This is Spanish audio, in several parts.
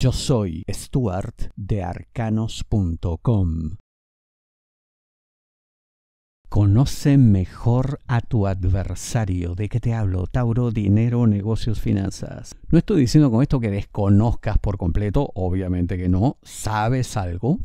Yo soy Stuart de arcanos.com. Conoce mejor a tu adversario. ¿De qué te hablo? Tauro, dinero, negocios, finanzas. No estoy diciendo con esto que desconozcas por completo, obviamente que no. Sabes algo,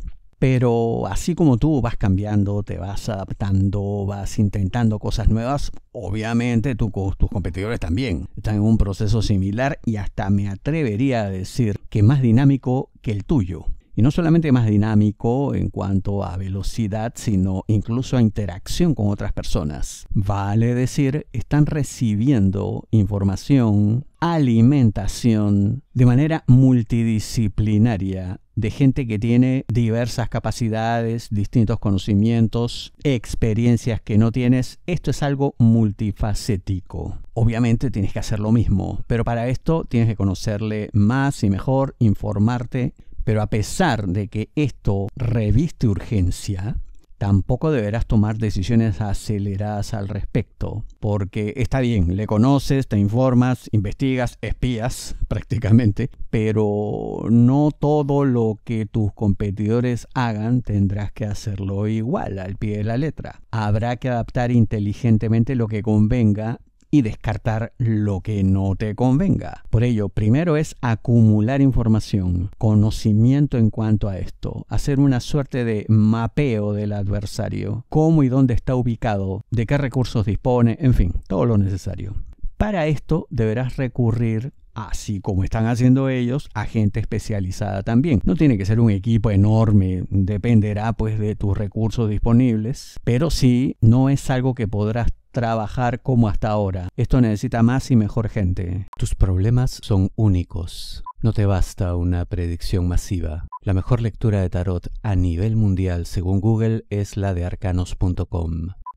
pero así como tú vas cambiando, te vas adaptando, vas intentando cosas nuevas, obviamente tus competidores también están en un proceso similar y hasta me atrevería a decir que más dinámico que el tuyo. Y no solamente más dinámico en cuanto a velocidad, sino incluso a interacción con otras personas. Vale decir, están recibiendo información, alimentación, de manera multidisciplinaria de gente que tiene diversas capacidades, distintos conocimientos, experiencias que no tienes. Esto es algo multifacético. Obviamente tienes que hacer lo mismo, pero para esto tienes que conocerle más y mejor, informarte. Pero a pesar de que esto reviste urgencia, tampoco deberás tomar decisiones aceleradas al respecto, porque está bien, le conoces, te informas, investigas, espías prácticamente, pero no todo lo que tus competidores hagan tendrás que hacerlo igual al pie de la letra. Habrá que adaptar inteligentemente lo que convenga y descartar lo que no te convenga. Por ello, primero es acumular información, conocimiento en cuanto a esto, hacer una suerte de mapeo del adversario, cómo y dónde está ubicado, de qué recursos dispone, en fin, todo lo necesario. Para esto deberás recurrir así como están haciendo ellos, a gente especializada también. No tiene que ser un equipo enorme, dependerá pues de tus recursos disponibles, pero sí no es algo que podrás trabajar como hasta ahora. Esto necesita más y mejor gente. Tus problemas son únicos. No te basta una predicción masiva. La mejor lectura de tarot a nivel mundial según Google es la de arcanos.com.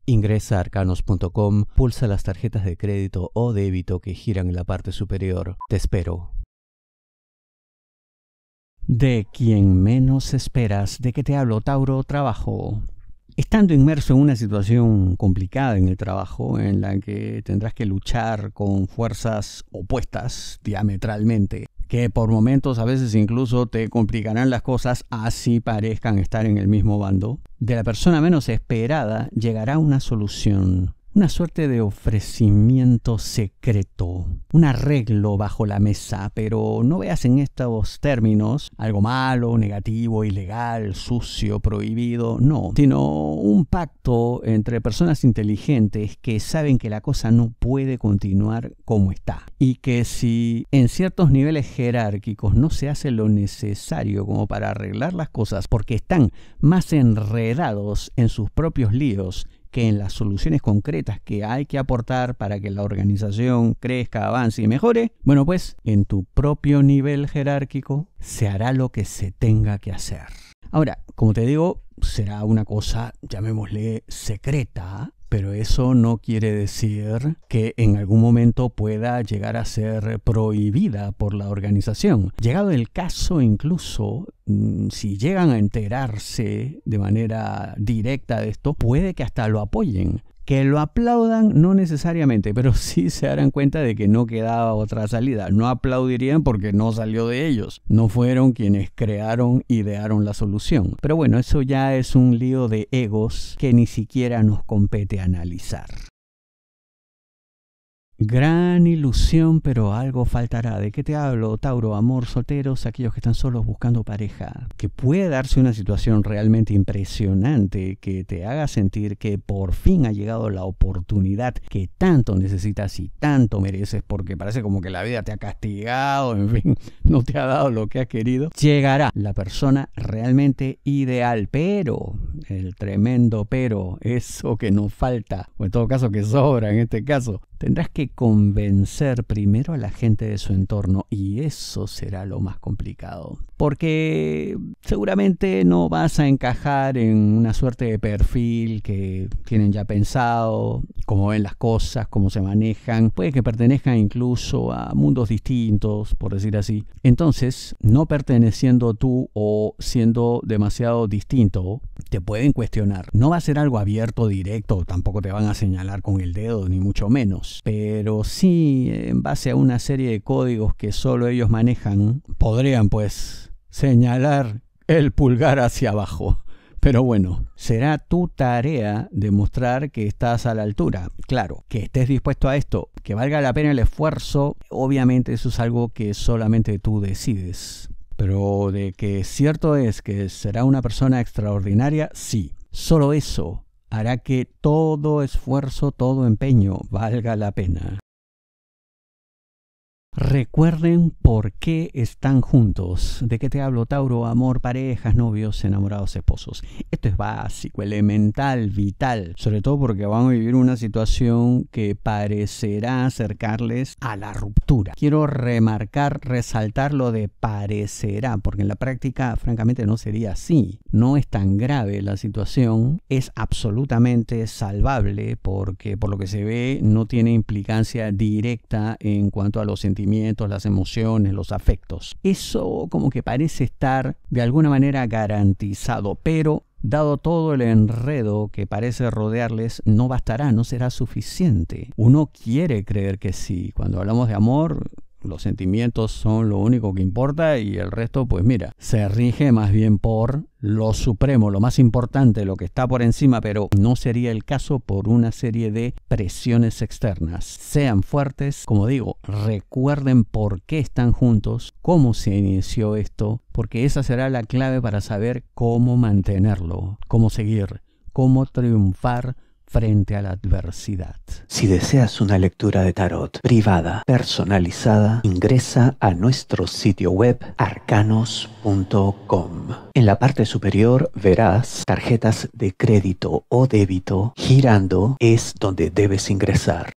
Ingresa a arcanos.com, pulsa las tarjetas de crédito o débito que giran en la parte superior. Te espero. De quien menos esperas, de qué te hablo Tauro Trabajo estando inmerso en una situación complicada en el trabajo, en la que tendrás que luchar con fuerzas opuestas diametralmente, que por momentos a veces incluso te complicarán las cosas así parezcan estar en el mismo bando, de la persona menos esperada llegará una solución una suerte de ofrecimiento secreto, un arreglo bajo la mesa, pero no veas en estos términos algo malo, negativo, ilegal, sucio, prohibido, no, sino un pacto entre personas inteligentes que saben que la cosa no puede continuar como está y que si en ciertos niveles jerárquicos no se hace lo necesario como para arreglar las cosas porque están más enredados en sus propios líos que en las soluciones concretas que hay que aportar para que la organización crezca, avance y mejore, bueno pues en tu propio nivel jerárquico se hará lo que se tenga que hacer. Ahora, como te digo, será una cosa, llamémosle, secreta, pero eso no quiere decir que en algún momento pueda llegar a ser prohibida por la organización. Llegado el caso, incluso mm, si llegan a enterarse de manera directa de esto, puede que hasta lo apoyen. Que lo aplaudan no necesariamente, pero sí se harán cuenta de que no quedaba otra salida. No aplaudirían porque no salió de ellos. No fueron quienes crearon, idearon la solución. Pero bueno, eso ya es un lío de egos que ni siquiera nos compete analizar. Gran ilusión, pero algo faltará. ¿De qué te hablo, Tauro? Amor, solteros, aquellos que están solos buscando pareja. Que puede darse una situación realmente impresionante que te haga sentir que por fin ha llegado la oportunidad que tanto necesitas y tanto mereces, porque parece como que la vida te ha castigado, en fin, no te ha dado lo que has querido. Llegará la persona realmente ideal, pero el tremendo pero, eso que nos falta, o en todo caso que sobra en este caso, Tendrás que convencer primero a la gente de su entorno y eso será lo más complicado. Porque seguramente no vas a encajar en una suerte de perfil que tienen ya pensado, cómo ven las cosas, cómo se manejan. Puede que pertenezcan incluso a mundos distintos, por decir así. Entonces, no perteneciendo tú o siendo demasiado distinto, te pueden cuestionar. No va a ser algo abierto, directo, tampoco te van a señalar con el dedo, ni mucho menos pero sí en base a una serie de códigos que solo ellos manejan, podrían pues señalar el pulgar hacia abajo. Pero bueno, será tu tarea demostrar que estás a la altura. Claro, que estés dispuesto a esto, que valga la pena el esfuerzo, obviamente eso es algo que solamente tú decides. Pero de que cierto es que será una persona extraordinaria, sí. Solo eso hará que todo esfuerzo, todo empeño valga la pena. Recuerden por qué están juntos. ¿De qué te hablo, Tauro? Amor, parejas, novios, enamorados, esposos. Esto es básico, elemental, vital. Sobre todo porque van a vivir una situación que parecerá acercarles a la ruptura. Quiero remarcar, resaltar lo de parecerá, porque en la práctica, francamente, no sería así. No es tan grave la situación, es absolutamente salvable porque, por lo que se ve, no tiene implicancia directa en cuanto a los sentimientos las emociones, los afectos. Eso como que parece estar de alguna manera garantizado, pero Dado todo el enredo que parece rodearles, no bastará, no será suficiente. Uno quiere creer que sí. Cuando hablamos de amor, los sentimientos son lo único que importa y el resto, pues mira, se rige más bien por lo supremo, lo más importante, lo que está por encima, pero no sería el caso por una serie de presiones externas. Sean fuertes, como digo, recuerden por qué están juntos, cómo se inició esto, porque esa será la clave para saber cómo mantenerlo, cómo seguir, cómo triunfar frente a la adversidad. Si deseas una lectura de tarot privada, personalizada, ingresa a nuestro sitio web arcanos.com. En la parte superior verás tarjetas de crédito o débito girando es donde debes ingresar.